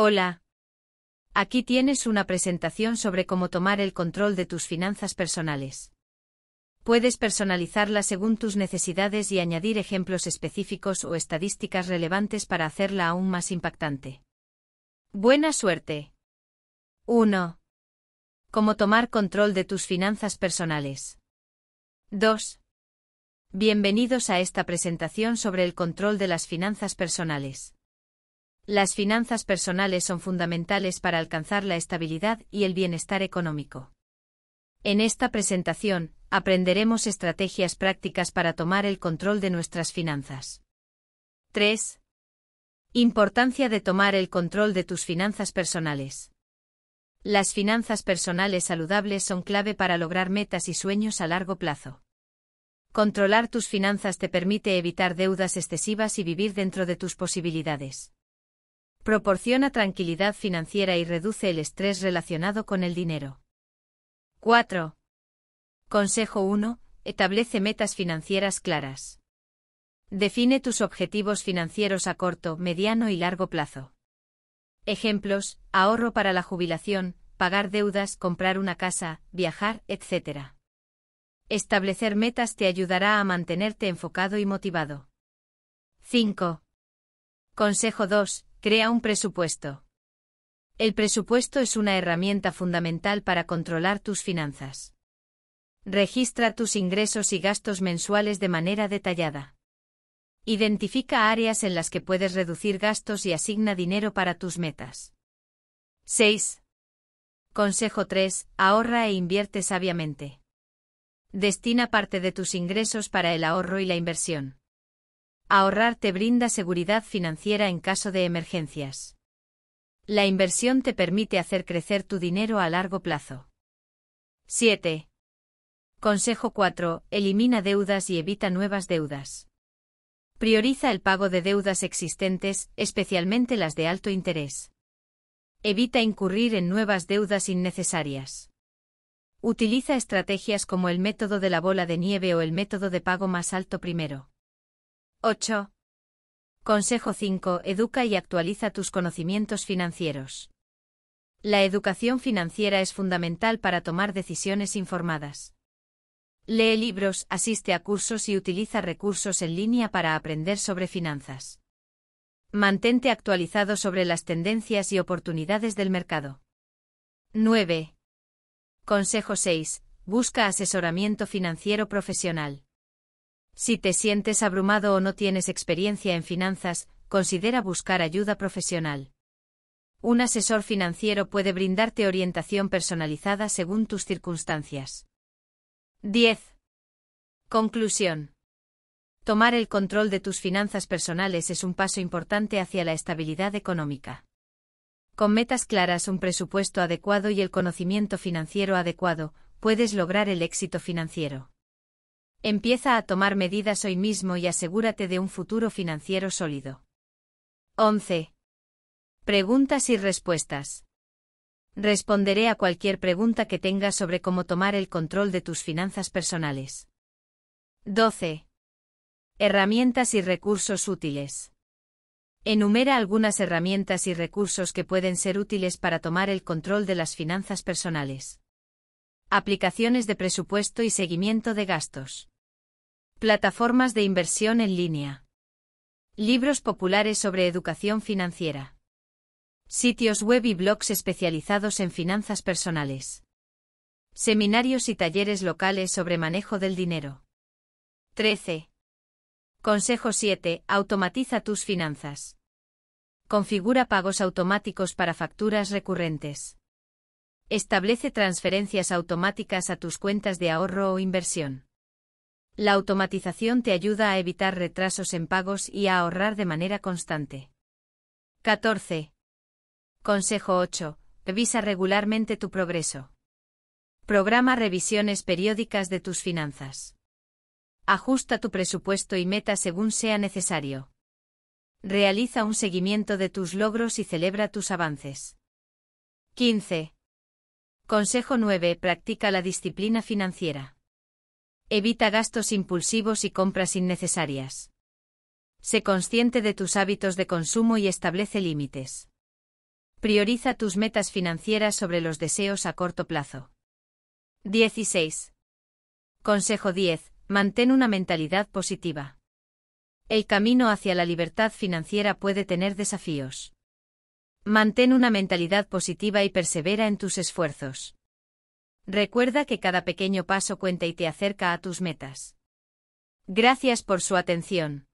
Hola. Aquí tienes una presentación sobre cómo tomar el control de tus finanzas personales. Puedes personalizarla según tus necesidades y añadir ejemplos específicos o estadísticas relevantes para hacerla aún más impactante. Buena suerte. 1. Cómo tomar control de tus finanzas personales. 2. Bienvenidos a esta presentación sobre el control de las finanzas personales. Las finanzas personales son fundamentales para alcanzar la estabilidad y el bienestar económico. En esta presentación, aprenderemos estrategias prácticas para tomar el control de nuestras finanzas. 3. Importancia de tomar el control de tus finanzas personales. Las finanzas personales saludables son clave para lograr metas y sueños a largo plazo. Controlar tus finanzas te permite evitar deudas excesivas y vivir dentro de tus posibilidades. Proporciona tranquilidad financiera y reduce el estrés relacionado con el dinero. 4. Consejo 1. Establece metas financieras claras. Define tus objetivos financieros a corto, mediano y largo plazo. Ejemplos, ahorro para la jubilación, pagar deudas, comprar una casa, viajar, etc. Establecer metas te ayudará a mantenerte enfocado y motivado. 5. Consejo 2. Crea un presupuesto. El presupuesto es una herramienta fundamental para controlar tus finanzas. Registra tus ingresos y gastos mensuales de manera detallada. Identifica áreas en las que puedes reducir gastos y asigna dinero para tus metas. 6. Consejo 3. Ahorra e invierte sabiamente. Destina parte de tus ingresos para el ahorro y la inversión. Ahorrar te brinda seguridad financiera en caso de emergencias. La inversión te permite hacer crecer tu dinero a largo plazo. 7. Consejo 4. Elimina deudas y evita nuevas deudas. Prioriza el pago de deudas existentes, especialmente las de alto interés. Evita incurrir en nuevas deudas innecesarias. Utiliza estrategias como el método de la bola de nieve o el método de pago más alto primero. 8. Consejo 5. Educa y actualiza tus conocimientos financieros. La educación financiera es fundamental para tomar decisiones informadas. Lee libros, asiste a cursos y utiliza recursos en línea para aprender sobre finanzas. Mantente actualizado sobre las tendencias y oportunidades del mercado. 9. Consejo 6. Busca asesoramiento financiero profesional. Si te sientes abrumado o no tienes experiencia en finanzas, considera buscar ayuda profesional. Un asesor financiero puede brindarte orientación personalizada según tus circunstancias. 10. Conclusión. Tomar el control de tus finanzas personales es un paso importante hacia la estabilidad económica. Con metas claras, un presupuesto adecuado y el conocimiento financiero adecuado, puedes lograr el éxito financiero. Empieza a tomar medidas hoy mismo y asegúrate de un futuro financiero sólido. 11. Preguntas y respuestas. Responderé a cualquier pregunta que tengas sobre cómo tomar el control de tus finanzas personales. 12. Herramientas y recursos útiles. Enumera algunas herramientas y recursos que pueden ser útiles para tomar el control de las finanzas personales. Aplicaciones de presupuesto y seguimiento de gastos. Plataformas de inversión en línea. Libros populares sobre educación financiera. Sitios web y blogs especializados en finanzas personales. Seminarios y talleres locales sobre manejo del dinero. 13. Consejo 7. Automatiza tus finanzas. Configura pagos automáticos para facturas recurrentes. Establece transferencias automáticas a tus cuentas de ahorro o inversión. La automatización te ayuda a evitar retrasos en pagos y a ahorrar de manera constante. 14. Consejo 8. Revisa regularmente tu progreso. Programa revisiones periódicas de tus finanzas. Ajusta tu presupuesto y meta según sea necesario. Realiza un seguimiento de tus logros y celebra tus avances. 15. Consejo 9. Practica la disciplina financiera. Evita gastos impulsivos y compras innecesarias. Sé consciente de tus hábitos de consumo y establece límites. Prioriza tus metas financieras sobre los deseos a corto plazo. 16. Consejo 10. Mantén una mentalidad positiva. El camino hacia la libertad financiera puede tener desafíos. Mantén una mentalidad positiva y persevera en tus esfuerzos. Recuerda que cada pequeño paso cuenta y te acerca a tus metas. Gracias por su atención.